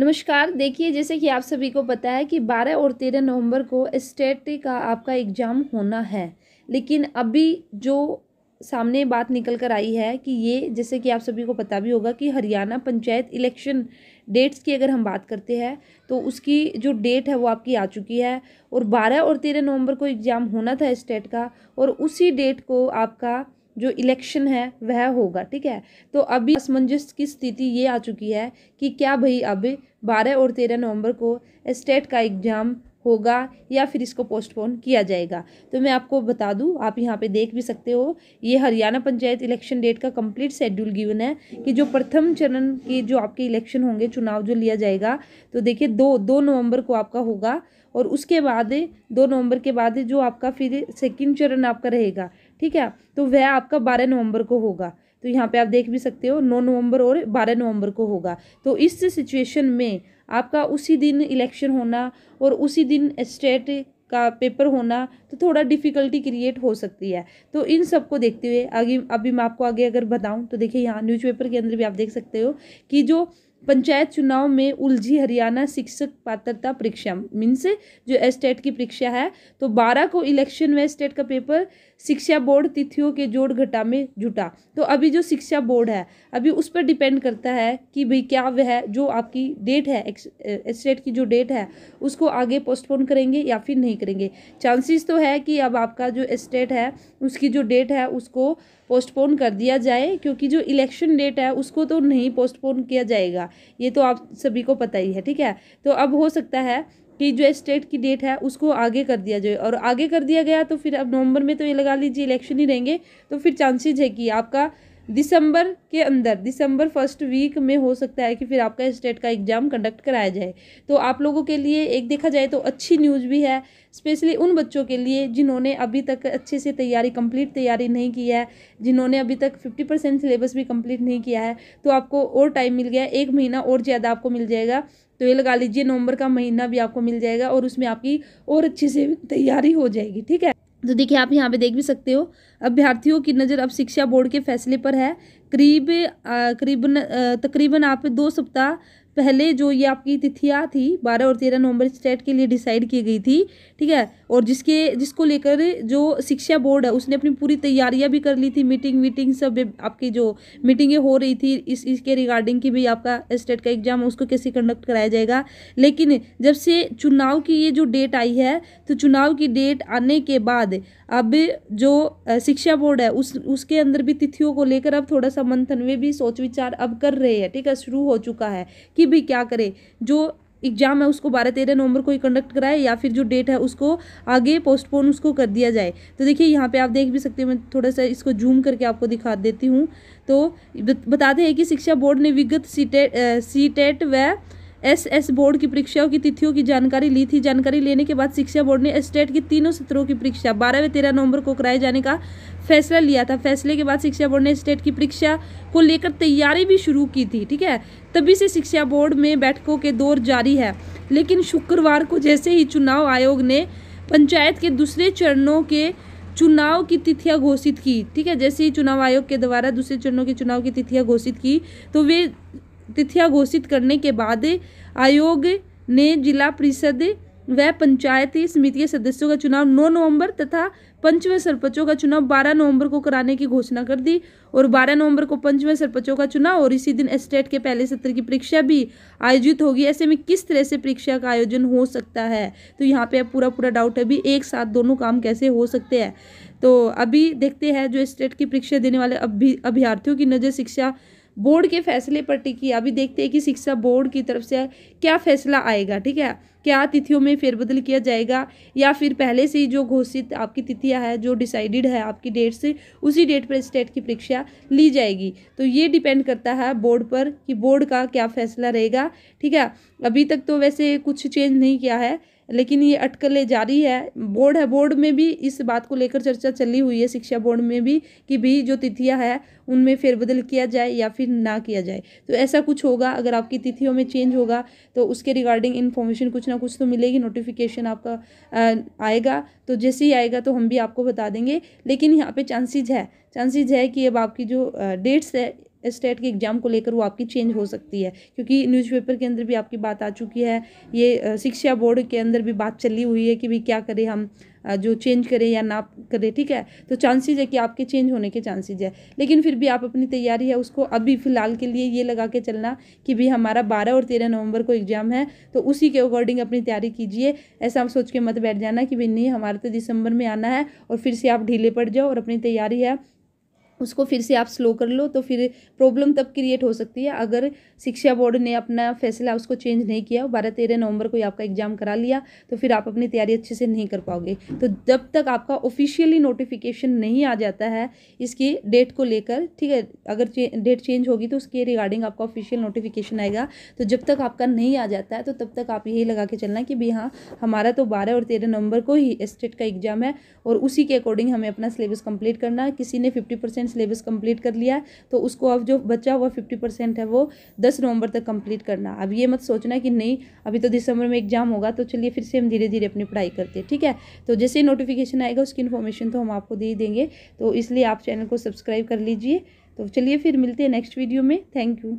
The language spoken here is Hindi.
नमस्कार देखिए जैसे कि आप सभी को पता है कि 12 और 13 नवंबर को स्टेट का आपका एग्ज़ाम होना है लेकिन अभी जो सामने बात निकल कर आई है कि ये जैसे कि आप सभी को पता भी होगा कि हरियाणा पंचायत इलेक्शन डेट्स की अगर हम बात करते हैं तो उसकी जो डेट है वो आपकी आ चुकी है और 12 और 13 नवंबर को एग्ज़ाम होना था स्टेट का और उसी डेट को आपका जो इलेक्शन है वह होगा ठीक है तो अभी असमंजस की स्थिति ये आ चुकी है कि क्या भाई अब बारह और तेरह नवंबर को स्टेट का एग्ज़ाम होगा या फिर इसको पोस्टपोन किया जाएगा तो मैं आपको बता दूं आप यहाँ पे देख भी सकते हो ये हरियाणा पंचायत इलेक्शन डेट का कंप्लीट शेड्यूल गिवन है कि जो प्रथम चरण के जो आपके इलेक्शन होंगे चुनाव जो लिया जाएगा तो देखिए दो दो नवंबर को आपका होगा और उसके बाद दो नवंबर के बाद जो आपका फिर सेकेंड चरण आपका रहेगा ठीक है तो वह आपका बारह नवंबर को होगा तो यहाँ पे आप देख भी सकते हो नौ नवंबर और बारह नवंबर को होगा तो इस सिचुएशन में आपका उसी दिन इलेक्शन होना और उसी दिन स्टेट का पेपर होना तो थोड़ा डिफ़िकल्टी क्रिएट हो सकती है तो इन सब को देखते हुए आगे अभी मैं आपको आगे अगर बताऊं तो देखिए यहाँ न्यूज़पेपर के अंदर भी आप देख सकते हो कि जो पंचायत चुनाव में उलझी हरियाणा शिक्षक पात्रता परीक्षा मीन्स जो एस्टेट e की परीक्षा है तो बारह को इलेक्शन व स्टेट e का पेपर शिक्षा बोर्ड तिथियों के जोड़ घटा में जुटा तो अभी जो शिक्षा बोर्ड है अभी उस पर डिपेंड करता है कि भाई क्या वह जो आपकी डेट है एस्टेट e की जो डेट है उसको आगे पोस्टपोन करेंगे या फिर नहीं करेंगे चांसेस तो है कि अब आपका जो एस्टेट है उसकी जो डेट है उसको पोस्टपोन कर दिया जाए क्योंकि जो इलेक्शन डेट है उसको तो नहीं पोस्टपोन किया जाएगा ये तो आप सभी को पता ही है ठीक है तो अब हो सकता है कि जो स्टेट की डेट है उसको आगे कर दिया जाए और आगे कर दिया गया तो फिर अब नवंबर में तो ये लगा लीजिए इलेक्शन ही रहेंगे तो फिर चांसेज है कि आपका दिसंबर के अंदर दिसंबर फर्स्ट वीक में हो सकता है कि फिर आपका स्टेट का एग्ज़ाम कंडक्ट कराया जाए तो आप लोगों के लिए एक देखा जाए तो अच्छी न्यूज़ भी है स्पेशली उन बच्चों के लिए जिन्होंने अभी तक अच्छे से तैयारी कंप्लीट तैयारी नहीं की है जिन्होंने अभी तक फिफ्टी परसेंट सिलेबस भी कंप्लीट नहीं किया है तो आपको और टाइम मिल गया एक महीना और ज़्यादा आपको मिल जाएगा तो ये लगा लीजिए नवंबर का महीना भी आपको मिल जाएगा और उसमें आपकी और अच्छे से तैयारी हो जाएगी ठीक है तो देखिए आप यहाँ पे देख भी सकते हो अभ्यर्थियों की नज़र अब शिक्षा बोर्ड के फैसले पर है करीब करीबन तकरीबन आप दो सप्ताह पहले जो ये आपकी तिथियाँ थी बारह और तेरह नवंबर स्टेट के लिए डिसाइड की गई थी ठीक है और जिसके जिसको लेकर जो शिक्षा बोर्ड है उसने अपनी पूरी तैयारियां भी कर ली थी मीटिंग वीटिंग सब आपकी जो मीटिंगें हो रही थी इस इसके रिगार्डिंग की भी आपका स्टेट का एग्जाम उसको कैसे कंडक्ट कराया जाएगा लेकिन जब से चुनाव की ये जो डेट आई है तो चुनाव की डेट आने के बाद अब जो शिक्षा बोर्ड है उस उसके अंदर भी तिथियों को लेकर अब थोड़ा सा मंथन में भी सोच विचार अब कर रहे हैं ठीक है शुरू हो चुका है कि भी क्या करे जो एग्ज़ाम है उसको बारह तेरह नवंबर को ही कंडक्ट कराए या फिर जो डेट है उसको आगे पोस्टपोन उसको कर दिया जाए तो देखिए यहाँ पे आप देख भी सकते हैं मैं थोड़ा सा इसको जूम करके आपको दिखा देती हूँ तो बताते हैं कि शिक्षा बोर्ड ने विगत सीटेट सीटेट e e व एस एस बोर्ड की परीक्षाओं की तिथियों की जानकारी ली थी जानकारी लेने के बाद शिक्षा बोर्ड ने स्टेट की तीनों सत्रों की परीक्षा बारह व तेरह नवंबर को कराए जाने का फैसला लिया था फैसले के बाद शिक्षा बोर्ड ने स्टेट की परीक्षा को लेकर तैयारी भी शुरू की थी ठीक है तभी से शिक्षा बोर्ड में बैठकों के दौर जारी है लेकिन शुक्रवार को जैसे ही चुनाव आयोग ने पंचायत के दूसरे चरणों के चुनाव की तिथियां घोषित की ठीक है जैसे ही चुनाव आयोग के द्वारा दूसरे चरणों के चुनाव की तिथियां घोषित की तो वे तिथियां घोषित करने के बाद आयोग ने जिला परिषद व पंचायत समिति के सदस्यों का चुनाव 9 नवंबर तथा पंच व सरपंचों का चुनाव 12 नवंबर को कराने की घोषणा कर दी और 12 नवंबर को पंच सरपंचों का चुनाव और इसी दिन स्टेट के पहले सत्र की परीक्षा भी आयोजित होगी ऐसे में किस तरह से परीक्षा का आयोजन हो सकता है तो यहाँ पे पूरा पूरा डाउट है भी एक साथ दोनों काम कैसे हो सकते हैं तो अभी देखते हैं जो स्टेट की परीक्षा देने वाले अभी अभ्यार्थियों की नज़र शिक्षा बोर्ड के फैसले पर टिकी अभी देखते हैं कि शिक्षा बोर्ड की तरफ से क्या फैसला आएगा ठीक है क्या तिथियों में फेरबदल किया जाएगा या फिर पहले से ही जो घोषित आपकी तिथियां है जो डिसाइडेड है आपकी डेट से उसी डेट पर स्टेट की परीक्षा ली जाएगी तो ये डिपेंड करता है बोर्ड पर कि बोर्ड का क्या फैसला रहेगा ठीक है अभी तक तो वैसे कुछ चेंज नहीं किया है लेकिन ये अटकलें जारी है बोर्ड है बोर्ड में भी इस बात को लेकर चर्चा चली हुई है शिक्षा बोर्ड में भी कि भी जो तिथियाँ है उनमें फेरबदल किया जाए या फिर ना किया जाए तो ऐसा कुछ होगा अगर आपकी तिथियों में चेंज होगा तो उसके रिगार्डिंग इन्फॉर्मेशन कुछ ना कुछ तो मिलेगी नोटिफिकेशन आपका आएगा तो जैसे ही आएगा तो हम भी आपको बता देंगे लेकिन यहाँ पर चांसेज है चांसेज है कि अब आपकी जो डेट्स है स्टेट के एग्ज़ाम को लेकर वो आपकी चेंज हो सकती है क्योंकि न्यूज़पेपर के अंदर भी आपकी बात आ चुकी है ये शिक्षा बोर्ड के अंदर भी बात चली हुई है कि भाई क्या करें हम जो चेंज करें या ना करें ठीक है तो चांसेज है कि आपके चेंज होने के चांसेज है लेकिन फिर भी आप अपनी तैयारी है उसको अभी फ़िलहाल के लिए ये लगा के चलना कि भी हमारा बारह और तेरह नवंबर को एग्ज़ाम है तो उसी के अकॉर्डिंग अपनी तैयारी कीजिए ऐसा आप सोच के मत बैठ जाना कि भाई नहीं हमारा तो दिसंबर में आना है और फिर से आप ढीले पड़ जाओ और अपनी तैयारी है उसको फिर से आप स्लो कर लो तो फिर प्रॉब्लम तब क्रिएट हो सकती है अगर शिक्षा बोर्ड ने अपना फैसला उसको चेंज नहीं किया बारह तेरह नवंबर को ही आपका एग्जाम करा लिया तो फिर आप अपनी तैयारी अच्छे से नहीं कर पाओगे तो जब तक आपका ऑफिशियली नोटिफिकेशन नहीं आ जाता है इसकी डेट को लेकर ठीक है अगर चे, डेट चेंज होगी तो उसके रिगार्डिंग आपका ऑफिशियल नोटिफिकेशन आएगा तो जब तक आपका नहीं आ जाता है तो तब तक आप यही लगा के चलना कि भाई हाँ हमारा तो बारह और तेरह नवंबर को ही स्टेट का एग्जाम है और उसी के अकॉर्डिंग हमें अपना सिलेबस कंप्लीट करना है किसी ने fifty percent percent syllabus complete कर लिया है तो उसको अब जो बचा हुआ फिफ्टी परसेंट है वो दस नवंबर तक कंप्लीट करना अब ये मत सोचना कि नहीं अभी तो दिसंबर में एग्जाम होगा तो चलिए फिर से हम धीरे धीरे अपनी पढ़ाई करते हैं ठीक है तो जैसे नोटिफिकेशन आएगा उसकी इन्फॉर्मेशन तो हम आपको दे ही देंगे तो इसलिए आप चैनल को सब्सक्राइब कर लीजिए तो चलिए फिर मिलते हैं नेक्स्ट वीडियो में थैंक यू